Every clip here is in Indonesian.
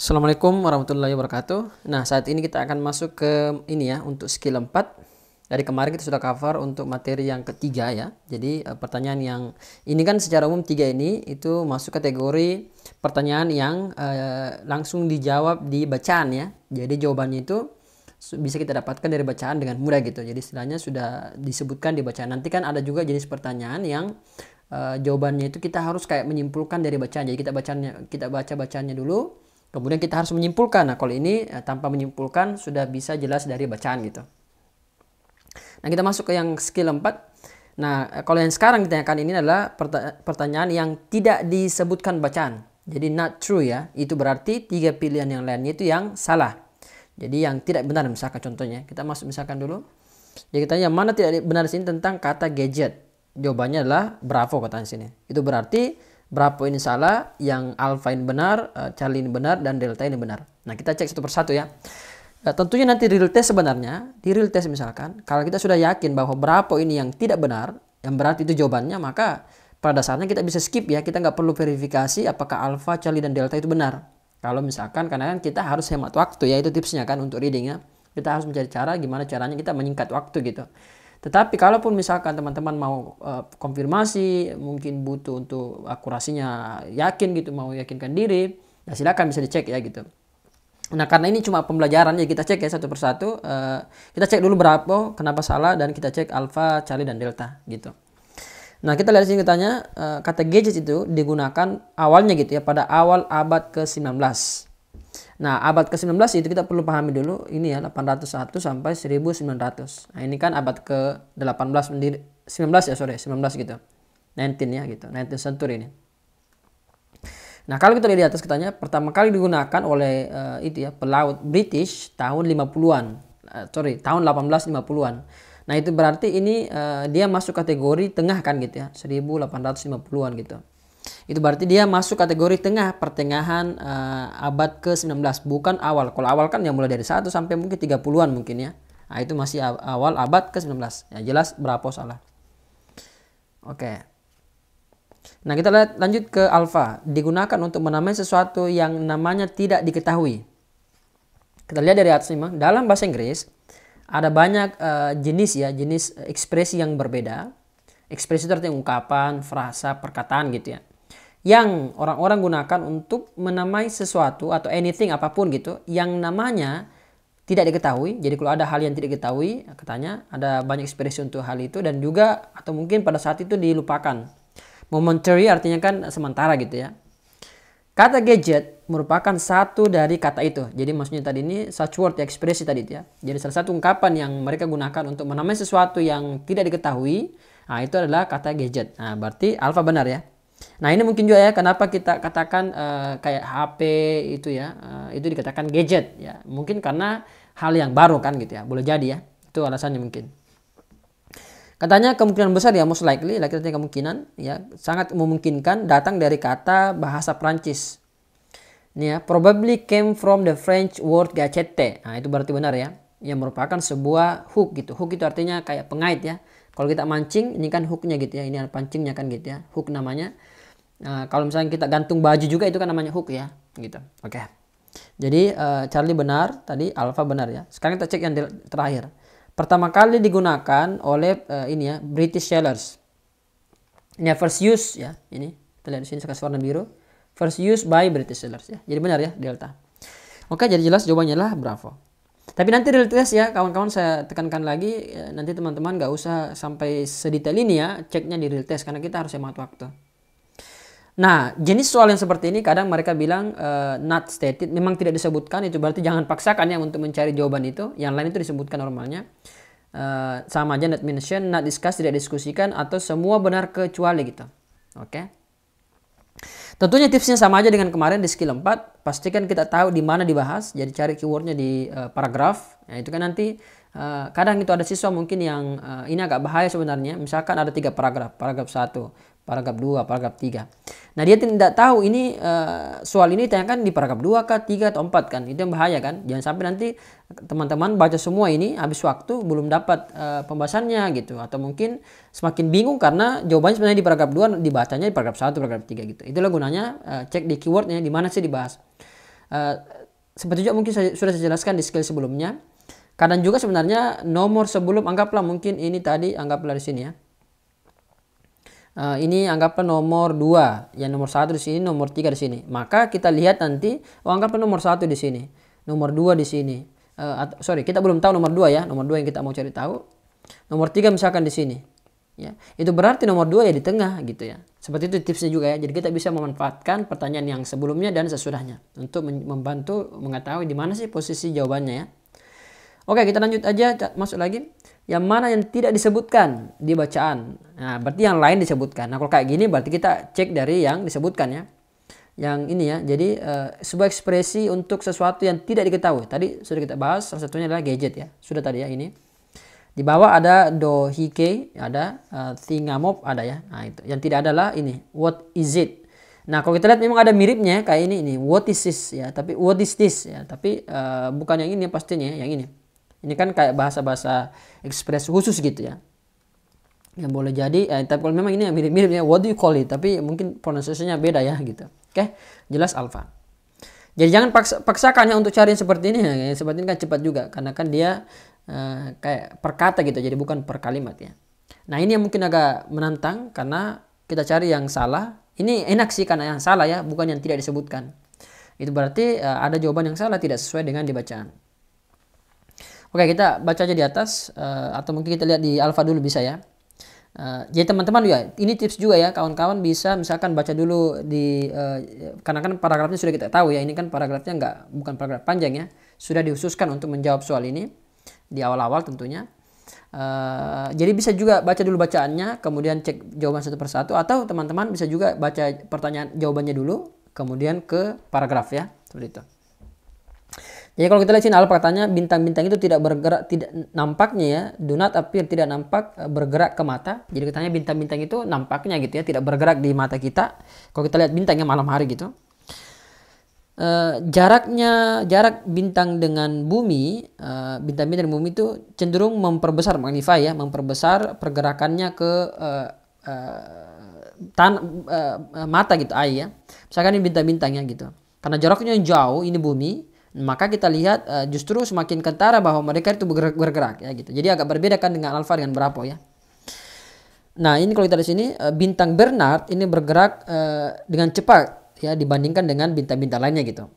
Assalamualaikum warahmatullahi wabarakatuh. Nah, saat ini kita akan masuk ke ini ya untuk skill 4. Dari kemarin kita sudah cover untuk materi yang ketiga ya. Jadi eh, pertanyaan yang ini kan secara umum tiga ini itu masuk kategori pertanyaan yang eh, langsung dijawab di bacaan ya. Jadi jawabannya itu bisa kita dapatkan dari bacaan dengan mudah gitu. Jadi istilahnya sudah disebutkan di bacaan. Nanti kan ada juga jenis pertanyaan yang eh, jawabannya itu kita harus kayak menyimpulkan dari bacaan. Jadi kita bacanya kita baca bacaannya dulu Kemudian kita harus menyimpulkan. Nah, kalau ini ya, tanpa menyimpulkan sudah bisa jelas dari bacaan gitu. Nah, kita masuk ke yang skill 4. Nah, eh, kalau yang sekarang ditanyakan ini adalah pertanyaan yang tidak disebutkan bacaan. Jadi not true ya. Itu berarti tiga pilihan yang lainnya itu yang salah. Jadi yang tidak benar misalkan contohnya. Kita masuk misalkan dulu. Jadi kita tanya mana tidak benar di sini tentang kata gadget. Jawabannya adalah bravo katanya sini. Itu berarti berapa ini salah, yang alfa ini benar, eh, Charlie ini benar, dan delta ini benar. Nah, kita cek satu persatu ya. Nah, tentunya nanti real test sebenarnya, di real test misalkan, kalau kita sudah yakin bahwa berapa ini yang tidak benar, yang berarti itu jawabannya, maka pada dasarnya kita bisa skip ya, kita nggak perlu verifikasi apakah alfa, Charlie, dan delta itu benar. Kalau misalkan, karena kan kita harus hemat waktu ya, itu tipsnya kan untuk readingnya, Kita harus mencari cara gimana caranya kita menyingkat waktu gitu. Tetapi kalaupun misalkan teman-teman mau uh, konfirmasi, mungkin butuh untuk akurasinya yakin gitu, mau yakinkan diri, ya silakan bisa dicek ya gitu. Nah karena ini cuma pembelajaran ya kita cek ya satu persatu. Uh, kita cek dulu berapa, kenapa salah, dan kita cek alfa, cari dan delta gitu. Nah kita lihat sini katanya uh, kata gadget itu digunakan awalnya gitu ya pada awal abad ke 19 Nah, abad ke-19 itu kita perlu pahami dulu ini ya 801 sampai 1900. Nah, ini kan abad ke-18 19 ya, sorry, 19 gitu. 19 ya gitu, 19 century ini. Nah, kalau kita lihat di atas katanya pertama kali digunakan oleh uh, itu ya pelaut British tahun 50-an. Uh, eh, sorry, tahun 1850-an. Nah, itu berarti ini uh, dia masuk kategori tengah kan gitu ya, 1850-an gitu. Itu berarti dia masuk kategori tengah, pertengahan uh, abad ke-19, bukan awal. Kalau awal kan yang mulai dari 1 sampai mungkin 30-an mungkin ya. Nah, itu masih awal abad ke-19. Ya jelas berapa salah. Oke. Nah, kita lihat lanjut ke alfa. Digunakan untuk menamai sesuatu yang namanya tidak diketahui. Kita lihat dari atas memang dalam bahasa Inggris ada banyak uh, jenis ya, jenis ekspresi yang berbeda. Ekspresi itu artinya ungkapan, frasa, perkataan gitu ya yang orang-orang gunakan untuk menamai sesuatu atau anything apapun gitu yang namanya tidak diketahui. Jadi kalau ada hal yang tidak diketahui, katanya ada banyak ekspresi untuk hal itu dan juga atau mungkin pada saat itu dilupakan. Momentary artinya kan sementara gitu ya. Kata gadget merupakan satu dari kata itu. Jadi maksudnya tadi ini such word ya, ekspresi tadi itu ya. Jadi salah satu ungkapan yang mereka gunakan untuk menamai sesuatu yang tidak diketahui, nah itu adalah kata gadget. Nah, berarti alfa benar ya. Nah ini mungkin juga ya kenapa kita katakan uh, kayak HP itu ya uh, itu dikatakan gadget ya mungkin karena hal yang baru kan gitu ya boleh jadi ya itu alasannya mungkin. Katanya kemungkinan besar ya most likely lagi artinya kemungkinan ya sangat memungkinkan datang dari kata bahasa Prancis. Ini ya probably came from the French word gadget. Nah itu berarti benar ya yang merupakan sebuah hook gitu. Hook itu artinya kayak pengait ya kalau kita mancing ini kan hooknya gitu ya ini pancingnya kan gitu ya hook namanya nah, kalau misalnya kita gantung baju juga itu kan namanya hook ya gitu oke okay. jadi uh, Charlie benar tadi Alpha benar ya sekarang kita cek yang terakhir pertama kali digunakan oleh uh, ini ya British sailors ini first use ya ini terlihat di sini sekarang warna biru first use by British sailors ya jadi benar ya Delta oke jadi jelas jawabannya lah Bravo tapi nanti real test ya, kawan-kawan saya tekankan lagi, ya, nanti teman-teman nggak usah sampai sedetail ini ya, ceknya di real test karena kita harus hemat waktu. Nah, jenis soal yang seperti ini kadang mereka bilang uh, not stated, memang tidak disebutkan, itu berarti jangan paksakan ya untuk mencari jawaban itu, yang lain itu disebutkan normalnya. Uh, sama aja not mention, not discuss, tidak diskusikan, atau semua benar kecuali gitu. Oke. Okay? Tentunya tipsnya sama aja dengan kemarin di skill 4. Pastikan kita tahu di mana dibahas. Jadi cari keywordnya di uh, paragraf. Nah, itu kan nanti uh, kadang itu ada siswa mungkin yang uh, ini agak bahaya sebenarnya. Misalkan ada tiga paragraf. Paragraf 1, paragraf 2, paragraf 3. Nah, dia tidak tahu ini uh, soal ini ditanyakan di paragraf 2 kah, 3 atau 4 kan. Itu yang bahaya kan. Jangan sampai nanti teman-teman baca semua ini habis waktu belum dapat uh, pembahasannya gitu atau mungkin semakin bingung karena jawabannya sebenarnya di paragraf 2 dibacanya di paragraf 1, paragraf 3 gitu. Itulah gunanya uh, cek di keywordnya di mana sih dibahas. Uh, seperti juga mungkin saya, sudah saya jelaskan di skill sebelumnya. Kadang juga sebenarnya nomor sebelum anggaplah mungkin ini tadi anggaplah di sini ya. Eh, ini anggapan nomor 2, yang nomor satu di sini, nomor 3 di sini. Maka kita lihat nanti oh, anggapan nomor satu di sini, nomor 2 di sini. Uh, sorry, kita belum tahu nomor 2 ya, nomor 2 yang kita mau cari tahu. Nomor 3 misalkan di sini. Ya, itu berarti nomor 2 ya di tengah gitu ya. Seperti itu tipsnya juga ya. Jadi kita bisa memanfaatkan pertanyaan yang sebelumnya dan sesudahnya untuk membantu mengetahui di mana sih posisi jawabannya ya. Oke, kita lanjut aja masuk lagi yang mana yang tidak disebutkan di bacaan. Nah, berarti yang lain disebutkan. Nah, kalau kayak gini berarti kita cek dari yang disebutkan ya. Yang ini ya. Jadi uh, sebuah ekspresi untuk sesuatu yang tidak diketahui. Tadi sudah kita bahas salah satunya adalah gadget ya. Sudah tadi ya ini. Di bawah ada dohike, ada uh, eh, thingamop ada ya. Nah, itu. Yang tidak adalah ini. What is it? Nah, kalau kita lihat memang ada miripnya kayak ini ini. What is this ya, tapi what is this ya, tapi uh, bukan yang ini pastinya ya, yang ini. Ini kan kayak bahasa-bahasa ekspres khusus gitu ya. Yang boleh jadi, eh, tapi kalau memang ini mirip-mirip ya, what do you call it? Tapi mungkin pronunciation beda ya gitu. Oke, okay? jelas alfa. Jadi jangan paksa, paksakan ya untuk cari yang seperti ini. Ya. Seperti ini kan cepat juga, karena kan dia uh, kayak perkata gitu, jadi bukan per kalimat ya. Nah ini yang mungkin agak menantang karena kita cari yang salah. Ini enak sih karena yang salah ya, bukan yang tidak disebutkan. Itu berarti uh, ada jawaban yang salah tidak sesuai dengan dibacaan. Oke, kita baca aja di atas uh, atau mungkin kita lihat di alfa dulu bisa ya. Uh, jadi teman-teman ya, ini tips juga ya, kawan-kawan bisa misalkan baca dulu di uh, karena kan paragrafnya sudah kita tahu ya, ini kan paragrafnya nggak bukan paragraf panjang ya, sudah dihususkan untuk menjawab soal ini di awal-awal tentunya. Uh, jadi bisa juga baca dulu bacaannya, kemudian cek jawaban satu persatu, atau teman-teman bisa juga baca pertanyaan jawabannya dulu, kemudian ke paragraf ya, seperti itu. Ya kalau kita lihat sini Allah katanya bintang-bintang itu tidak bergerak, tidak nampaknya ya, donat not appear, tidak nampak eh, bergerak ke mata. Jadi katanya bintang-bintang itu nampaknya gitu ya, tidak bergerak di mata kita. Kalau kita lihat bintangnya malam hari gitu. Uh, jaraknya jarak bintang dengan bumi eh, bintang-bintang uh, bumi itu cenderung memperbesar magnify ya memperbesar pergerakannya ke uh, uh, tan uh, mata gitu eye ya misalkan ini bintang-bintangnya gitu karena jaraknya yang jauh ini bumi maka kita lihat uh, justru semakin kentara bahwa mereka itu bergerak-bergerak ya gitu. Jadi agak berbeda kan dengan alfa dengan bravo ya. Nah, ini kalau kita di sini uh, bintang Bernard ini bergerak uh, dengan cepat ya dibandingkan dengan bintang-bintang lainnya gitu.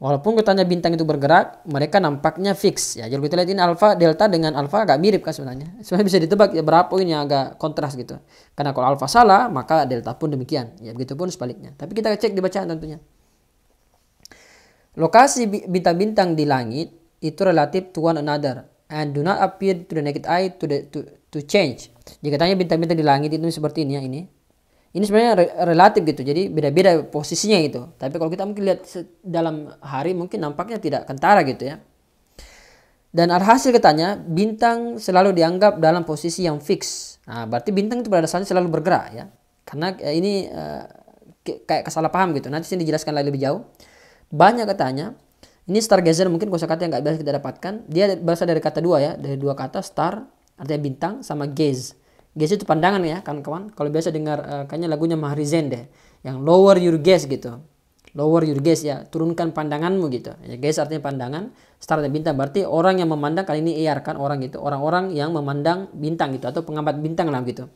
Walaupun katanya bintang itu bergerak, mereka nampaknya fix ya. Jadi kita lihat ini alfa delta dengan alfa agak mirip kan sebenarnya. Sebenarnya bisa ditebak ya berapa ini agak kontras gitu. Karena kalau alfa salah, maka delta pun demikian. Ya begitu pun sebaliknya. Tapi kita cek di bacaan tentunya. Lokasi bintang-bintang di langit itu relatif to one another and do not appear to the naked eye to the to, to change. Jika tanya bintang-bintang di langit itu seperti ini ya ini. Ini sebenarnya re relatif gitu. Jadi beda-beda posisinya itu. Tapi kalau kita mungkin lihat dalam hari mungkin nampaknya tidak kentara gitu ya. Dan alhasil katanya bintang selalu dianggap dalam posisi yang fix. Nah, berarti bintang itu pada dasarnya selalu bergerak ya. Karena eh, ini uh, kayak kesalahpaham gitu. Nanti sini dijelaskan lagi lebih jauh. Banyak katanya. Ini stargazer mungkin kata yang nggak biasa kita dapatkan. Dia berasal dari kata dua ya, dari dua kata star artinya bintang sama gaze. Gaze itu pandangan ya kawan-kawan. Kalau biasa dengar uh, kayaknya lagunya Mahrizen deh, yang lower your gaze gitu. Lower your gaze ya, turunkan pandanganmu gitu. Ya, gaze artinya pandangan, star artinya bintang. Berarti orang yang memandang kali ini ER kan orang gitu, orang-orang yang memandang bintang gitu atau pengamat bintang lah gitu.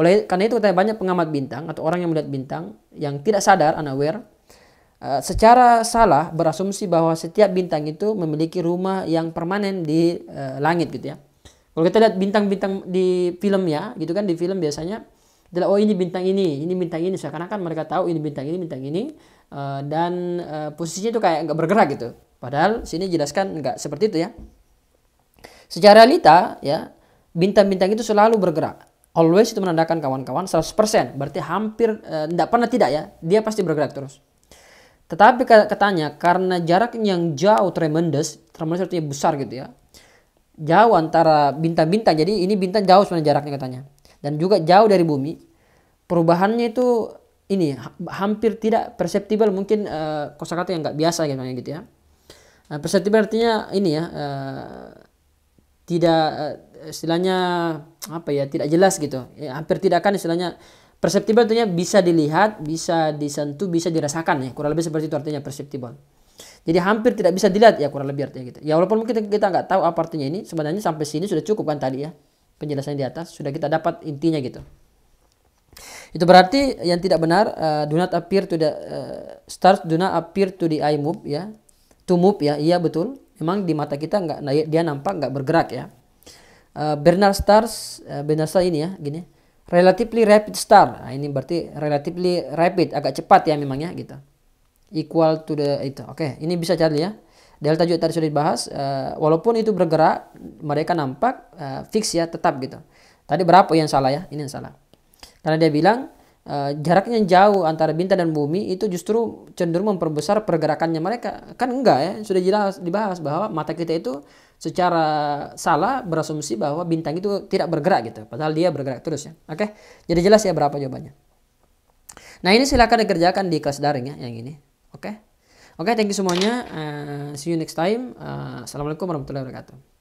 Oleh karena itu katanya banyak pengamat bintang atau orang yang melihat bintang yang tidak sadar unaware Eh, secara salah berasumsi bahwa setiap bintang itu memiliki rumah yang permanen di uh, langit gitu ya. Kalau kita lihat bintang-bintang di film ya gitu kan di film biasanya adalah oh ini bintang ini, ini bintang ini seakan-akan mereka tahu ini bintang ini, bintang ini uh, dan uh, posisinya itu kayak nggak bergerak gitu. Padahal sini jelaskan nggak seperti itu ya. Secara realita ya bintang-bintang itu selalu bergerak always itu menandakan kawan-kawan 100%. Berarti hampir tidak uh, pernah tidak ya. Dia pasti bergerak terus. Tetapi katanya karena jarak yang jauh tremendous, tremendous artinya besar gitu ya. Jauh antara bintang-bintang. Jadi ini bintang jauh sebenarnya jaraknya katanya. Dan juga jauh dari bumi. Perubahannya itu ini hampir tidak perceptible mungkin uh, kosakata yang nggak biasa gitu, gitu ya. Uh, perceptible artinya ini ya uh, tidak uh, istilahnya apa ya tidak jelas gitu. Ya, hampir tidak akan istilahnya Perceptible artinya bisa dilihat, bisa disentuh, bisa dirasakan ya. Kurang lebih seperti itu artinya perceptible. Jadi hampir tidak bisa dilihat ya kurang lebih artinya gitu. Ya walaupun mungkin kita nggak tahu apa artinya ini, sebenarnya sampai sini sudah cukup kan tadi ya. Penjelasan di atas sudah kita dapat intinya gitu. Itu berarti yang tidak benar uh, do not appear to the uh, stars do not appear to the eye move ya. To move ya, iya betul. Memang di mata kita nggak dia nampak nggak bergerak ya. Uh, Bernard Stars, uh, Bernard ini ya, gini relatively rapid start. Nah, ini berarti relatively rapid, agak cepat ya memangnya gitu. Equal to the itu. Oke, okay, ini bisa cari ya. Delta juga tadi sudah dibahas, uh, walaupun itu bergerak, mereka nampak uh, fix ya, tetap gitu. Tadi berapa yang salah ya? Ini yang salah. Karena dia bilang uh, jaraknya jauh antara bintang dan bumi itu justru cenderung memperbesar pergerakannya mereka. Kan enggak ya? Sudah jelas dibahas bahwa mata kita itu secara salah berasumsi bahwa bintang itu tidak bergerak gitu. Padahal dia bergerak terus ya. Oke, jadi jelas ya berapa jawabannya. Nah ini silahkan dikerjakan di kelas daring ya yang ini. Oke, oke thank you semuanya. Uh, see you next time. Uh, Assalamualaikum warahmatullahi wabarakatuh.